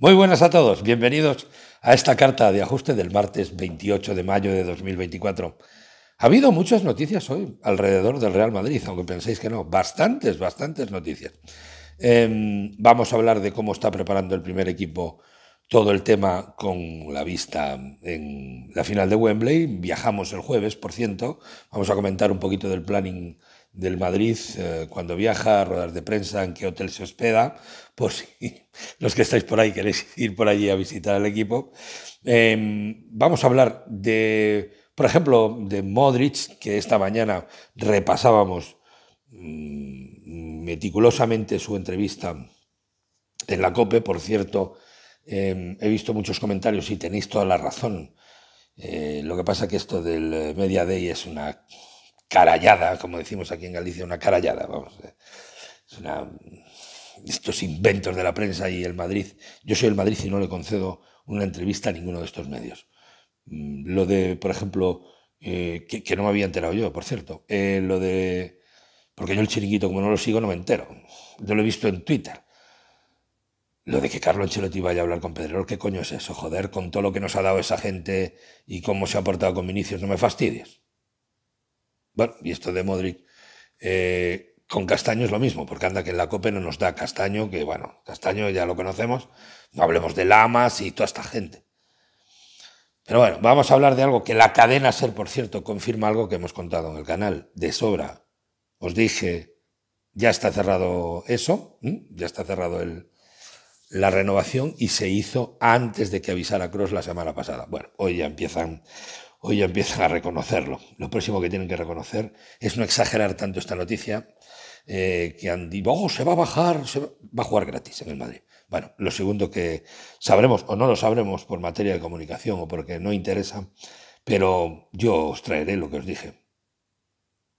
Muy buenas a todos, bienvenidos a esta carta de ajuste del martes 28 de mayo de 2024. Ha habido muchas noticias hoy alrededor del Real Madrid, aunque penséis que no, bastantes, bastantes noticias. Em, vamos a hablar de cómo está preparando el primer equipo todo el tema con la vista en la final de Wembley. Viajamos el jueves, por cierto. Vamos a comentar un poquito del planning del Madrid eh, cuando viaja a ruedas de prensa, en qué hotel se hospeda, por si los que estáis por ahí queréis ir por allí a visitar al equipo. Em, vamos a hablar de, por ejemplo, de Modric, que esta mañana repasábamos mm, meticulosamente su entrevista en la COPE, por cierto. Em, he visto muchos comentarios y tenéis toda la razón. Eh, lo que pasa que esto del eh, Media Day es una carallada, como decimos aquí en Galicia, una carallada, vamos. Eh. estos inventos de la prensa y el Madrid. Yo soy el Madrid y no le concedo una entrevista a ninguno de estos medios. Mm, lo de, por ejemplo, eh, que, no me había enterado yo, por cierto, eh, lo de... Porque yo el chiringuito, como no lo sigo, no me entero. Yo lo he visto en Twitter. Lo de que Carlos Ancelotti vaya a hablar con Pedrerol, ¿qué coño es eso? Joder, con todo lo que nos ha dado esa gente y cómo se ha portado con Vinicius, no me fastidies. Bueno, y esto de Modric. Eh, con Castaño es lo mismo, porque anda que en la COPE no nos da Castaño, que bueno, Castaño ya lo conocemos. No hablemos de Lamas y toda esta gente. Pero bueno, vamos a hablar de algo que la cadena SER, por cierto, confirma algo que hemos contado en el canal de sobra. Os dije, ya está cerrado eso, ya está cerrado el, la renovación y se hizo antes de que avisara Cross la semana pasada. Bueno, hoy ya empiezan hoy ya empiezan a reconocerlo. Lo próximo que tienen que reconocer es no exagerar tanto esta noticia, eh, que han oh, se va a bajar, se va... a jugar gratis en el Madrid. Bueno, lo segundo que sabremos o no lo sabremos por materia de comunicación o porque no interesa, pero yo os traeré lo que os dije.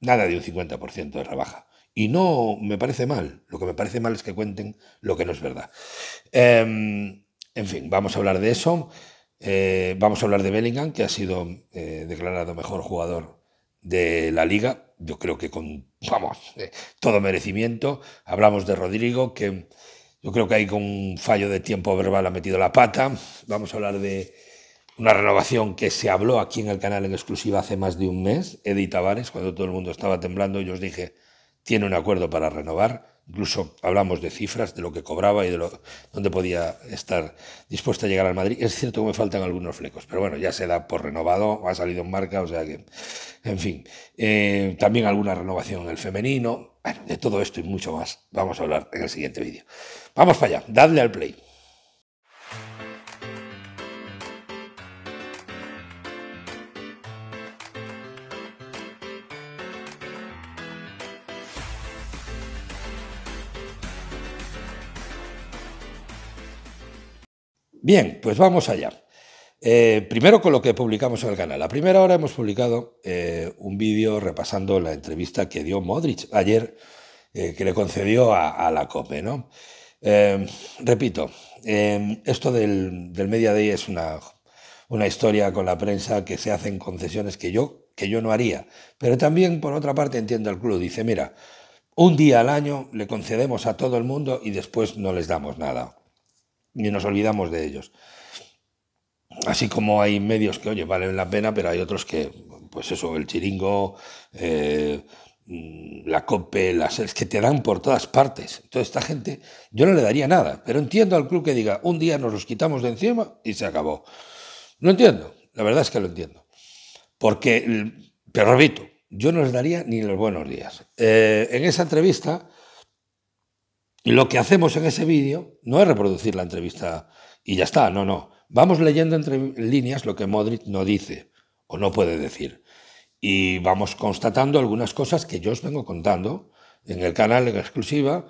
Nada de un 50% de rebaja. Y no me parece mal. Lo que me parece mal es que cuenten lo que no es verdad. Em, en fin, vamos a hablar de eso. Eh, vamos a hablar de Bellingham, que ha sido eh, declarado mejor jugador de la liga. Yo creo que con, vamos, eh, todo merecimiento. Hablamos de Rodrigo, que yo creo que ahí con un fallo de tiempo verbal ha metido la pata. Vamos a hablar de una renovación que se habló aquí en el canal en exclusiva hace más de un mes. Eddie Tavares, cuando todo el mundo estaba temblando, yo os dije, tiene un acuerdo para renovar. Incluso hablamos de cifras, de lo que cobraba y de lo, dónde podía estar dispuesta a llegar al Madrid. Es cierto que me faltan algunos flecos, pero bueno, ya se da por renovado, ha salido en marca, o sea que, en fin. Eh, también alguna renovación en el femenino. de todo esto y mucho más vamos a hablar en el siguiente vídeo. Vamos para allá, dadle al play. Bien, pues vamos allá. Eh, primero con lo que publicamos en el canal. La primera hora hemos publicado eh, un vídeo repasando la entrevista que dio Modric ayer, eh, que le concedió a, la COPE. ¿no? repito, em, esto del, Media Day es una, historia con la prensa que se hacen concesiones que yo, que yo no haría. Pero también, por otra parte, entiendo el club. Dice, mira, un día al año le concedemos a todo el mundo y después no les damos nada y nos olvidamos de ellos. Así como hay medios que, oye, valen la pena, pero hay otros que, pues eso, el chiringo, eh, mm, la COPE, las que te dan por todas partes. Toda esta gente, yo no le daría nada, pero entiendo al club que diga, un día nos los quitamos de encima y se acabó. No entiendo, la verdad es que lo entiendo. Porque, pero repito, yo no les daría ni los buenos días. Eh, en esa entrevista lo que hacemos en ese vídeo no es reproducir la entrevista y ya está, no, no. Vamos leyendo entre líneas lo que Modric no dice o no puede decir. Y vamos constatando algunas cosas que yo os vengo contando en el canal en exclusiva,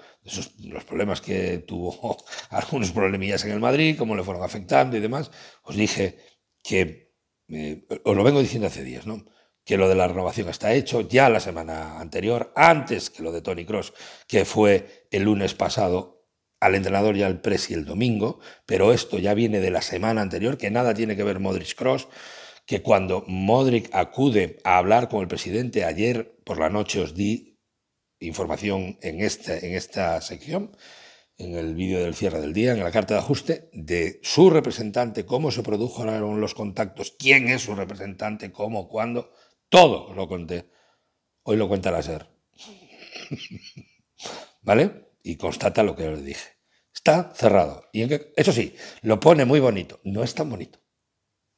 los problemas que tuvo algunos problemillas en el Madrid, cómo le fueron afectando y demás. Os dije que, eh, os lo vengo diciendo hace días, ¿no? que lo de la renovación está hecho ya la semana anterior, antes que lo de Tony Cross, que fue el lunes pasado al entrenador y al presi el domingo, pero esto ya viene de la semana anterior, que nada tiene que ver Modric Cross, que cuando Modric acude a hablar con el presidente ayer por la noche os di información en esta, en esta sección, en el vídeo del cierre del día, en la carta de ajuste, de su representante, cómo se produjeron los contactos, quién es su representante, cómo, cuándo, todo lo conté. Hoy lo cuenta la SER. ¿Vale? Y constata lo que le dije. Está cerrado. Y eso sí, lo pone muy bonito. No es tan bonito.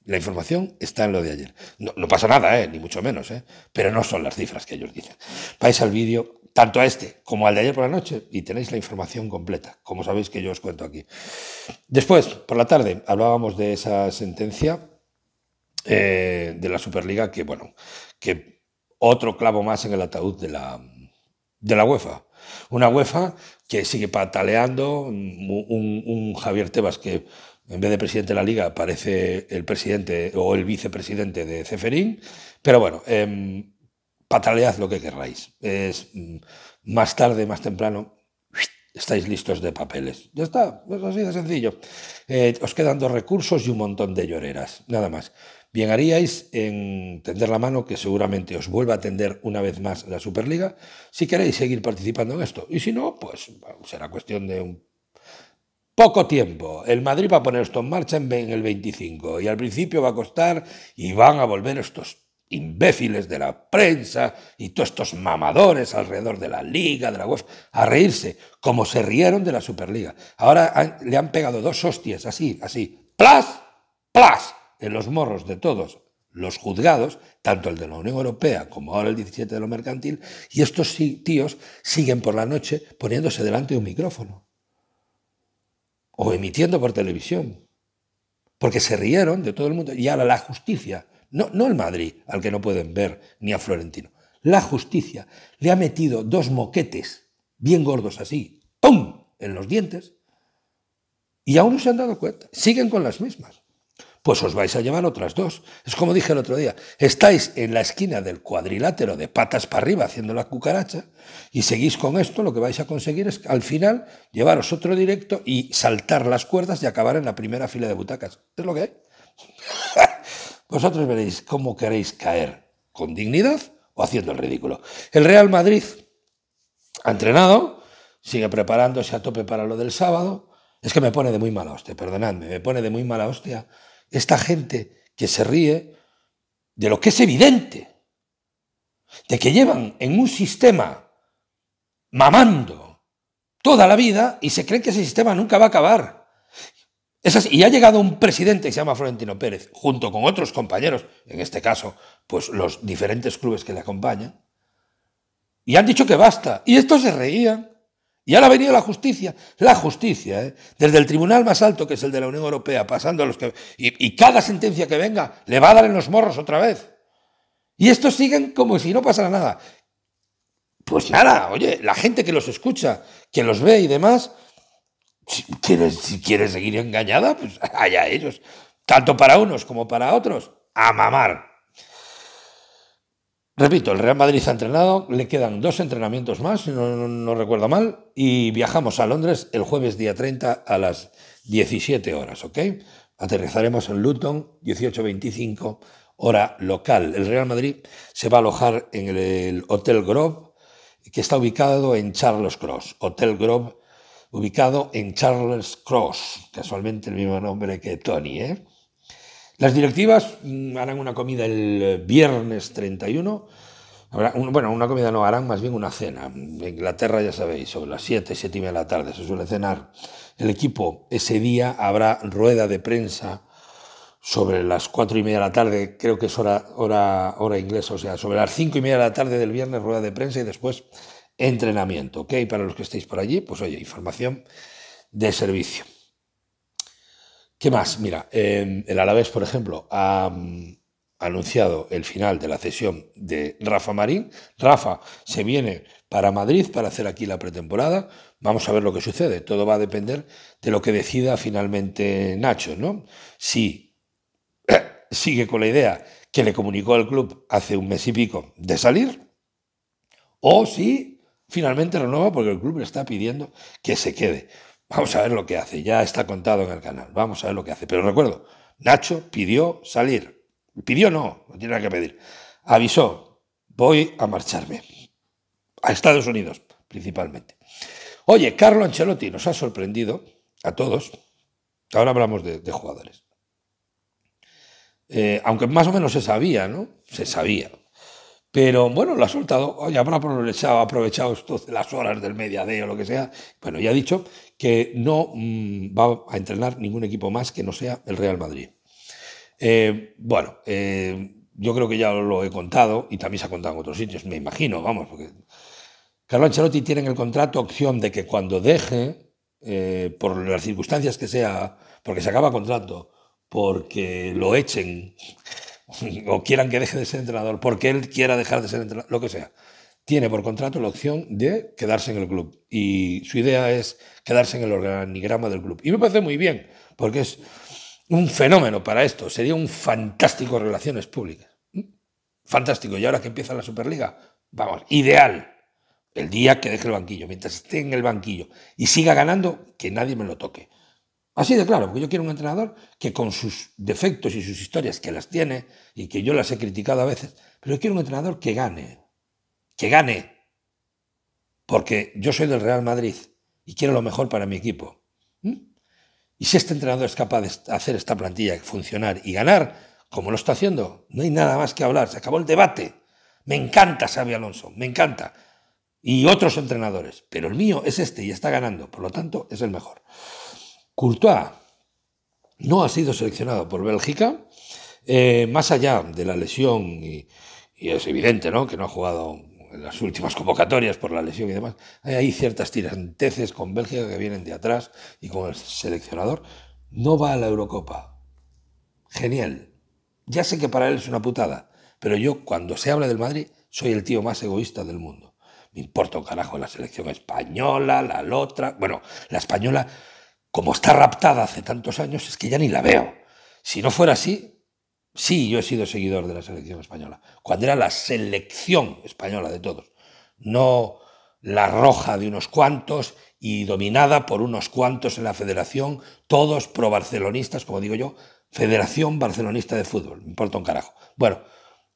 La información está en lo de ayer. No, pasa nada, ¿eh? ni mucho menos, ¿eh? pero no son las cifras que ellos dicen. Vais al vídeo, tanto a este como al de ayer por la noche, y tenéis la información completa, como sabéis que yo os cuento aquí. Después, por la tarde, hablábamos de esa sentencia eh, de la Superliga, que bueno, que otro clavo más en el ataúd de la, de UEFA. Una UEFA que sigue pataleando, un, Javier Tebas que en vez de presidente de la liga parece el presidente o el vicepresidente de Ceferín, pero bueno, em, patalead lo que querráis. Es, mm, más tarde, más temprano, estáis listos de papeles. Ya está, es así de sencillo. Eh, os quedan dos recursos y un montón de lloreras, nada más. Bien haríais en tender la mano, que seguramente os vuelva a tender una vez más la Superliga, si queréis seguir participando en esto. Y si no, pues será cuestión de un poco tiempo. El Madrid va a poner esto en marcha en el 25 y al principio va a costar y van a volver estos imbéciles de la prensa y todos estos mamadores alrededor de la liga, de la UEFA, a reírse, como se rieron de la Superliga. Ahora le han pegado dos hostias, así, así, plas, plas en los morros de todos los juzgados, tanto el de la Unión Europea como ahora el 17 de lo mercantil, y estos tíos siguen por la noche poniéndose delante de un micrófono o emitiendo por televisión, porque se rieron de todo el mundo y ahora la justicia, no, no el Madrid, al que no pueden ver, ni a Florentino, la justicia le ha metido dos moquetes bien gordos así, ¡pum!, en los dientes, y aún no se han dado cuenta, siguen con las mismas pues os vais a llevar otras dos. Es como dije el otro día, estáis en la esquina del cuadrilátero de patas para arriba haciendo la cucaracha y seguís con esto, lo que vais a conseguir es al final llevaros otro directo y saltar las cuerdas y acabar en la primera fila de butacas. Es lo que hay. Vosotros veréis cómo queréis caer, con dignidad o haciendo el ridículo. El Real Madrid ha entrenado, sigue preparándose a tope para lo del sábado. Es que me pone de muy mala hostia, perdonadme, me pone de muy mala hostia esta gente que se ríe de lo que es evidente, de que llevan en un sistema mamando toda la vida y se creen que ese sistema nunca va a acabar. y ha llegado un presidente que se llama Florentino Pérez, junto con otros compañeros, en este caso, pues los diferentes clubes que le acompañan, y han dicho que basta. Y estos se reían. Y ahora ha venido la justicia, la justicia, ¿eh? desde el tribunal más alto, que es el de la Unión Europea, pasando a los que... Y, cada sentencia que venga le va a dar en los morros otra vez. Y estos siguen como si no pasara nada. Pues nada, oye, la gente que los escucha, que los ve y demás, si quiere, si quiere seguir engañada, pues allá ellos. Tanto para unos como para otros, a mamar. Repito, el Real Madrid ha entrenado, le quedan dos entrenamientos más, si no, recuerdo mal, y viajamos a Londres el jueves día 30 a las 17 horas, ¿ok? Aterrizaremos en Luton, 18.25, hora local. El Real Madrid se va a alojar en el, el Hotel Grove, que está ubicado en Charles Cross. Hotel Grove, ubicado en Charles Cross, casualmente el mismo nombre que Tony, ¿eh? Las directivas mm, harán una comida el viernes 31. bueno, una comida no, harán más bien una cena. En Inglaterra, ya sabéis, sobre las 7, 7 y media de la tarde se suele cenar. El equipo ese día habrá rueda de prensa sobre las 4 y media de la tarde, creo que es hora, hora, hora inglesa, o sea, sobre las 5 y media de la tarde del viernes, rueda de prensa y después entrenamiento, ¿ok? Para los que estéis por allí, pues oye, información de servicio. ¿Qué más? Mira, em, el Alavés, por ejemplo, ha mm, anunciado el final de la cesión de Rafa Marín. Rafa se viene para Madrid para hacer aquí la pretemporada. Vamos a ver lo que sucede. Todo va a depender de lo que decida finalmente Nacho, ¿no? Si sigue con la idea que le comunicó al club hace un mes y pico de salir, o si finalmente renueva porque el club le está pidiendo que se quede. Vamos a ver lo que hace, ya está contado en el canal, vamos a ver lo que hace. Pero recuerdo, Nacho pidió salir. Pidió no, no tiene nada que pedir. Avisó, voy a marcharme. A Estados Unidos, principalmente. Oye, Carlo Ancelotti nos ha sorprendido a todos. Ahora hablamos de, jugadores. Eh, aunque más o menos se sabía, ¿no? Se sabía. Pero bueno, lo ha soltado, ya habrá aprovechado, las horas del mediodía o lo que sea. Bueno, ya ha dicho que no mm, va a entrenar ningún equipo más que no sea el Real Madrid. Eh, bueno, eh, yo creo que ya lo he contado y también se ha contado en otros sitios, me imagino, vamos, porque Carlo Ancelotti tiene en el contrato opción de que cuando deje, eh, por las circunstancias que sea, porque se acaba el contrato, porque lo echen, o quieran que deje de ser entrenador, porque él quiera dejar de ser entrenador, lo que sea, tiene por contrato la opción de quedarse en el club. Y su idea es quedarse en el organigrama del club. Y me parece muy bien, porque es un fenómeno para esto. Sería un fantástico relaciones públicas. ¿Mm? Fantástico. Y ahora que empieza la Superliga, vamos, ideal. El día que deje el banquillo, mientras esté en el banquillo y siga ganando, que nadie me lo toque. Así de claro, porque yo quiero un entrenador que con sus defectos y sus historias, que las tiene y que yo las he criticado a veces, pero yo quiero un entrenador que gane, que gane, porque yo soy del Real Madrid y quiero lo mejor para mi equipo. ¿Mm? Y si este entrenador es capaz de hacer esta plantilla funcionar y ganar, como lo está haciendo, no hay nada más que hablar, se acabó el debate. Me encanta Xavi Alonso, me encanta. Y otros entrenadores, pero el mío es este y está ganando, por lo tanto es el mejor. Courtois no ha sido seleccionado por Bélgica, eh, más allá de la lesión, y, es evidente ¿no? que no ha jugado en las últimas convocatorias por la lesión y demás, hay ciertas tiranteces con Bélgica que vienen de atrás y con el seleccionador. No va a la Eurocopa. Genial. Ya sé que para él es una putada, pero yo cuando se habla del Madrid soy el tío más egoísta del mundo. Me importa un carajo la selección española, la otra. Bueno, la española como está raptada hace tantos años, es que ya ni la veo. Si no fuera así, sí, yo he sido seguidor de la selección española, cuando era la selección española de todos, no la roja de unos cuantos y dominada por unos cuantos en la federación, todos pro-barcelonistas, como digo yo, Federación Barcelonista de Fútbol, me importa un carajo. Bueno,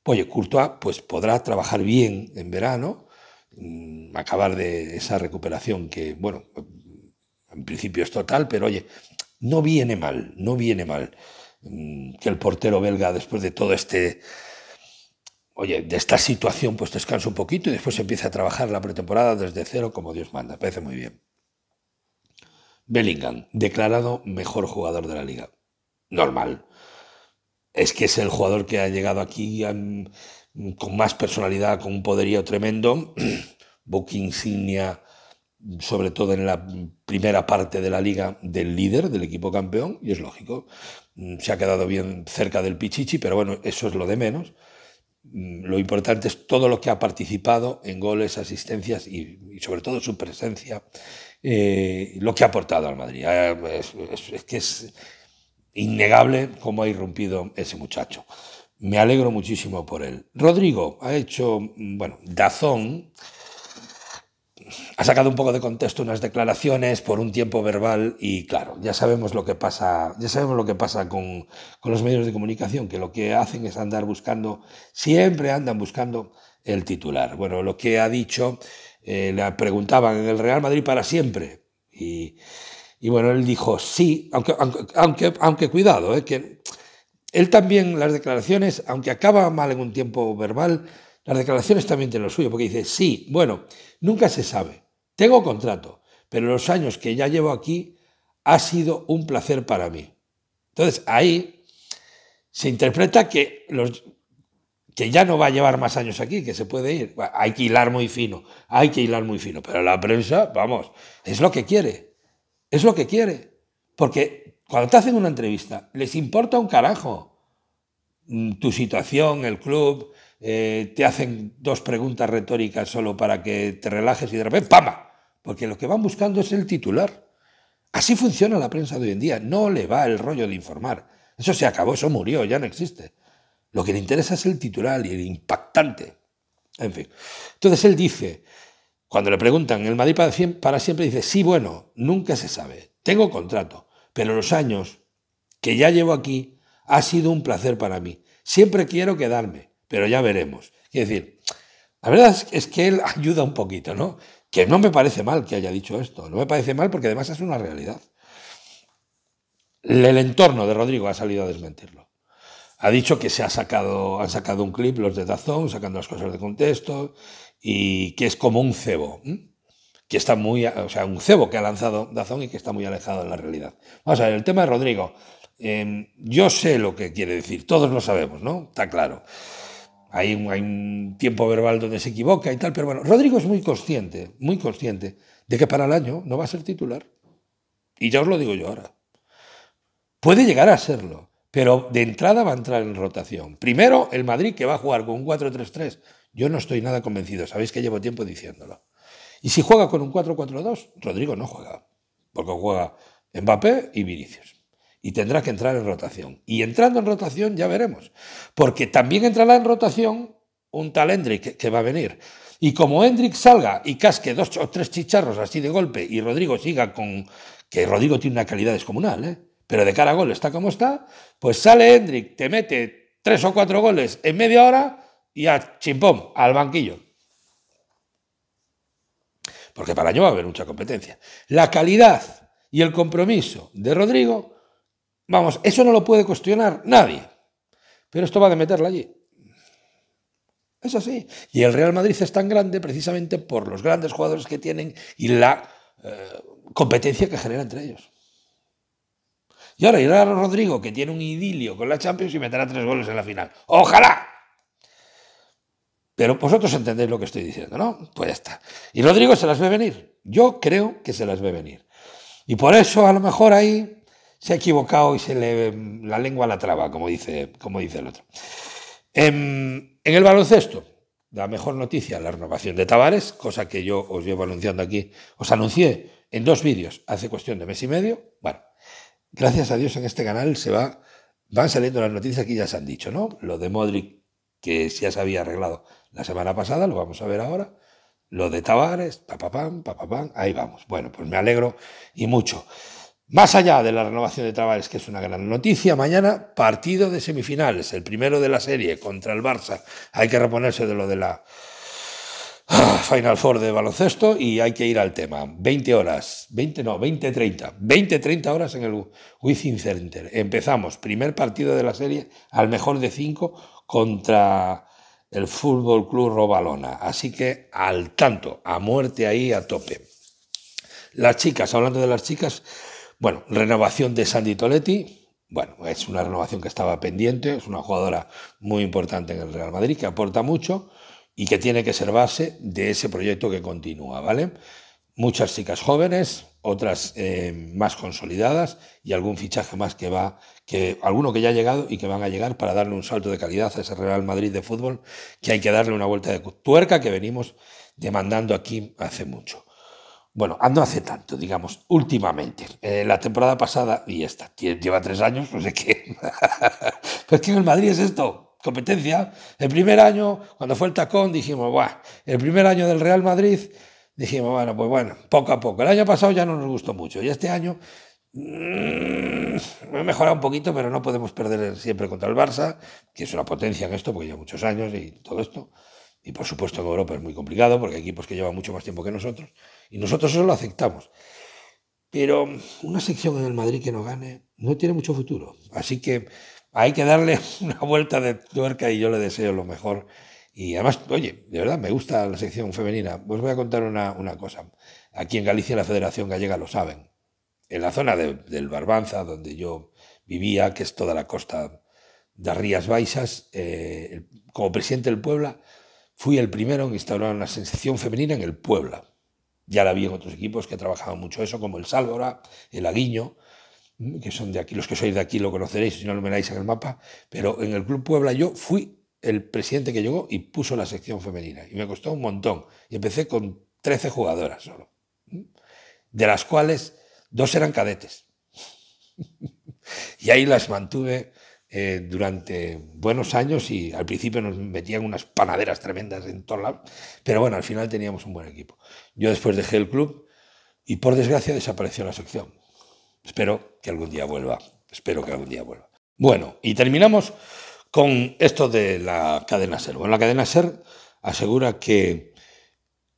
oye, Courtois pues podrá trabajar bien en verano, mm, acabar de esa recuperación que, bueno, en principio es total, pero oye, no viene mal, no viene mal mm, que el portero belga después de todo este oye, de esta situación, pues descansa un poquito y después empieza a trabajar la pretemporada desde cero como Dios manda. Parece muy bien. Bellingham, declarado mejor jugador de la liga. Normal. Es que es el jugador que ha llegado aquí con más personalidad, con un poderío tremendo. Book insignia sobre todo en la primera parte de la liga, del líder, del equipo campeón, y es lógico. Mm, se ha quedado bien cerca del Pichichi, pero bueno, eso es lo de menos. Mm, lo importante es todo lo que ha participado en goles, asistencias y, sobre todo su presencia, eh, lo que ha aportado al Madrid. Ah, es que es innegable cómo ha irrumpido ese muchacho. Me alegro muchísimo por él. Rodrigo ha hecho, mm, bueno, Dazón ha sacado un poco de contexto unas declaraciones por un tiempo verbal y claro, ya sabemos lo que pasa, ya sabemos lo que pasa con, los medios de comunicación, que lo que hacen es andar buscando, siempre andan buscando el titular. Bueno, lo que ha dicho, eh, le preguntaban en el Real Madrid para siempre y, y bueno, él dijo sí, aunque, cuidado, eh, que él también las declaraciones, aunque acaba mal en un tiempo verbal, las declaraciones también de lo suyo, porque dice, sí, bueno, nunca se sabe. Tengo contrato, pero los años que ya llevo aquí ha sido un placer para mí. Entonces, ahí se interpreta que, los, que ya no va a llevar más años aquí, que se puede ir. Hay que hilar muy fino, hay que hilar muy fino. Pero la prensa, vamos, es lo que quiere. Es lo que quiere. Porque cuando te hacen una entrevista, les importa un carajo mm, tu situación, el club, eh, te hacen dos preguntas retóricas solo para que te relajes y de repente ¡pam! Porque lo que van buscando es el titular. Así funciona la prensa de hoy en día. No le va el rollo de informar. Eso se acabó, eso murió, ya no existe. Lo que le interesa es el titular y el impactante. En fin. Entonces él dice, cuando le preguntan, el Madrid para siempre dice, sí, bueno, nunca se sabe. Tengo contrato, pero los años que ya llevo aquí ha sido un placer para mí. Siempre quiero quedarme pero ya veremos. Quiero decir, la verdad es que él ayuda un poquito, ¿no? Que no me parece mal que haya dicho esto, no me parece mal porque además es una realidad. El entorno de Rodrigo ha salido a desmentirlo. Ha dicho que se ha sacado, han sacado un clip los de Dazón, sacando las cosas de contexto, y que es como un cebo, que está muy, o sea, un cebo que ha lanzado Dazón y que está muy alejado de la realidad. Vamos a ver, el tema de Rodrigo. Em, yo sé lo que quiere decir, todos lo sabemos, ¿no? Está claro hay un, tiempo verbal donde se equivoca y tal, pero bueno, Rodrigo es muy consciente, muy consciente de que para el año no va a ser titular. Y ya os lo digo yo ahora. Puede llegar a serlo, pero de entrada va a entrar en rotación. Primero, el Madrid que va a jugar con un 4-3-3. Yo no estoy nada convencido, sabéis que llevo tiempo diciéndolo. Y si juega con un 4-4-2, Rodrigo no juega, porque juega Mbappé y Vinicius y tendrá que entrar en rotación. Y entrando en rotación ya veremos, porque también entrará en rotación un tal Hendrick que va a venir. Y como Hendrick salga y casque dos o tres chicharros así de golpe y Rodrigo siga con... que Rodrigo tiene una calidad descomunal, ¿eh? pero de cara a gol está como está, pues sale Hendrick, te mete tres o cuatro goles en media hora y a chimpón, al banquillo. Porque para año va a haber mucha competencia. La calidad y el compromiso de Rodrigo Vamos, eso no lo puede cuestionar nadie. Pero esto va de meterla allí. Es así. Y el Real Madrid es tan grande precisamente por los grandes jugadores que tienen y la eh, competencia que genera entre ellos. Y ahora irá Rodrigo, que tiene un idilio con la Champions y meterá tres goles en la final. ¡Ojalá! Pero vosotros entendéis lo que estoy diciendo, ¿no? Pues ya está. Y Rodrigo se las ve venir. Yo creo que se las ve venir. Y por eso a lo mejor ahí se ha equivocado y se le la lengua la traba, como dice, como dice el otro. Em, en, el baloncesto, la mejor noticia, la renovación de Tavares, cosa que yo os llevo anunciando aquí, os anuncié en dos vídeos hace cuestión de mes y medio. Bueno, gracias a Dios en este canal se va, van saliendo las noticias que ya se han dicho, ¿no? Lo de Modric, que ya se había arreglado la semana pasada, lo vamos a ver ahora. Lo de Tavares, papapam, papapam, ahí vamos. Bueno, pues me alegro y mucho. Más allá de la renovación de Tavares, que es una gran noticia, mañana partido de semifinales, el primero de la serie contra el Barça. Hay que reponerse de lo de la ah, Final Four de baloncesto y hay que ir al tema. 20 horas, 20 no, 20, 30, 20, 30 horas en el Wizzing Center. Empezamos, primer partido de la serie al mejor de 5 contra el Fútbol Club Robalona. Así que al tanto, a muerte ahí a tope. Las chicas, hablando de las chicas, bueno, renovación de Sandy Toletti. Bueno, es una renovación que estaba pendiente, es una jugadora muy importante en el Real Madrid, que aporta mucho y que tiene que ser base de ese proyecto que continúa, ¿vale? Muchas chicas jóvenes, otras eh, más consolidadas y algún fichaje más que va, que alguno que ya ha llegado y que van a llegar para darle un salto de calidad a ese Real Madrid de fútbol que hay que darle una vuelta de tuerca que venimos demandando aquí hace mucho bueno, ah, no hace tanto, digamos, últimamente. Eh, la temporada pasada, y esta, lleva tres años, no sé qué. pues, pues que en el Madrid es esto, competencia. El primer año, cuando fue el tacón, dijimos, guau. el primer año del Real Madrid, dijimos, bueno, pues bueno, poco a poco. El año pasado ya no nos gustó mucho, y este año mmm, mejorado un poquito, pero no podemos perder siempre contra el Barça, que es una potencia en esto, porque lleva muchos años y todo esto. Y por supuesto en Europa es muy complicado porque hay equipos que llevan mucho más tiempo que nosotros y nosotros eso lo aceptamos. Pero una sección en el Madrid que no gane no tiene mucho futuro. Así que hay que darle una vuelta de tuerca y yo le deseo lo mejor. Y además, oye, de verdad, me gusta la sección femenina. Os voy a contar una, cosa. Aquí en Galicia la Federación Gallega lo saben. En la zona del Barbanza, donde yo vivía, que es toda la costa de Rías Baixas, eh, como presidente del Puebla, Fui el primero en instaurar una sensación femenina en el Puebla. Ya la vi en otros equipos que trabajado mucho eso, como el Sálvora, el Aguiño, que son de aquí, los que sois de aquí lo conoceréis si no lo miráis en el mapa, pero en el Club Puebla yo fui el presidente que llegó y puso la sección femenina. Y me costó un montón. Y empecé con 13 jugadoras solo, de las cuales dos eran cadetes. y ahí las mantuve eh, durante buenos años y al principio nos metían unas panaderas tremendas en todos pero bueno, al final teníamos un buen equipo. Yo después dejé el club y por desgracia desapareció la sección. Espero que algún día vuelva, espero que algún día vuelva. Bueno, y terminamos con esto de la cadena SER. Bueno, la cadena SER asegura que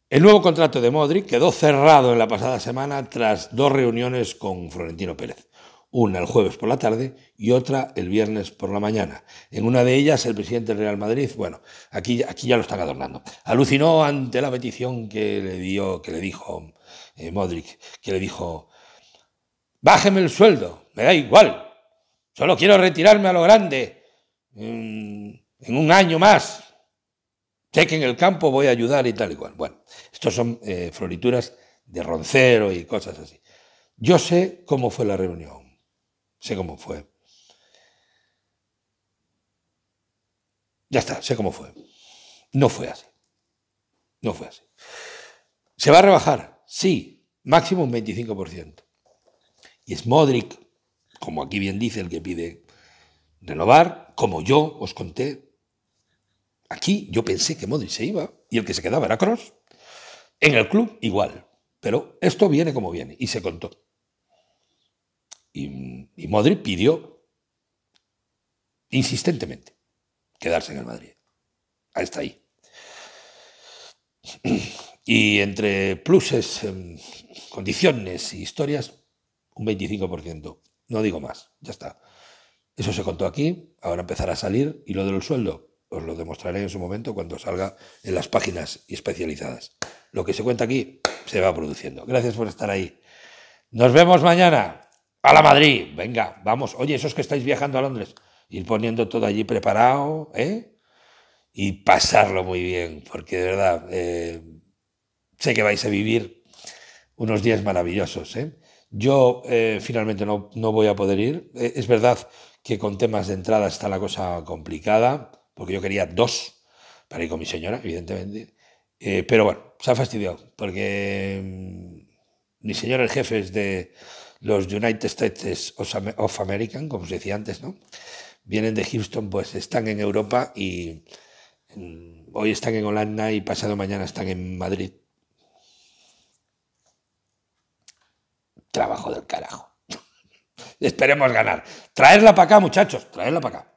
el nuevo contrato de Modric quedó cerrado en la pasada semana tras dos reuniones con Florentino Pérez una el jueves por la tarde y otra el viernes por la mañana. En una de ellas el presidente del Real Madrid, bueno, aquí, aquí ya lo están adornando, alucinó ante la petición que le dio, que le dijo eh, Modric, que le dijo, bájeme el sueldo, me da igual, solo quiero retirarme a lo grande mm, en, un año más. Sé que en el campo voy a ayudar y tal y cual. Bueno, estos son eh, florituras de roncero y cosas así. Yo sé cómo fue la reunión. Sé cómo fue. Ya está, sé cómo fue. No fue así. No fue así. ¿Se va a rebajar? Sí, máximo un 25%. Y es Modric, como aquí bien dice el que pide renovar, como yo os conté. Aquí yo pensé que Modric se iba y el que se quedaba era Cross. En el club igual, pero esto viene como viene y se contó. Y, y pidió insistentemente quedarse en el Madrid. Ahí está ahí. Y entre pluses, em, condiciones y historias, un 25%. No digo más, ya está. Eso se contó aquí, ahora empezará a salir y lo del sueldo os lo demostraré en su momento cuando salga en las páginas especializadas. Lo que se cuenta aquí se va produciendo. Gracias por estar ahí. Nos vemos mañana a la Madrid, venga, vamos, oye, esos que estáis viajando a Londres, ir poniendo todo allí preparado, ¿eh? Y pasarlo muy bien, porque de verdad, eh, sé que vais a vivir unos días maravillosos, ¿eh? Yo eh, finalmente no, voy a poder ir. Eh, es verdad que con temas de entrada está la cosa complicada, porque yo quería dos para ir con mi señora, evidentemente. pero bueno, se ha fastidiado, porque mm, mi señora el jefe es de, los United States of American, como se decía antes, ¿no? Vienen de Houston, pues están en Europa y mm, hoy están en Holanda y pasado mañana están en Madrid. Trabajo del carajo. Esperemos ganar. Traerla para acá, muchachos, traerla para acá.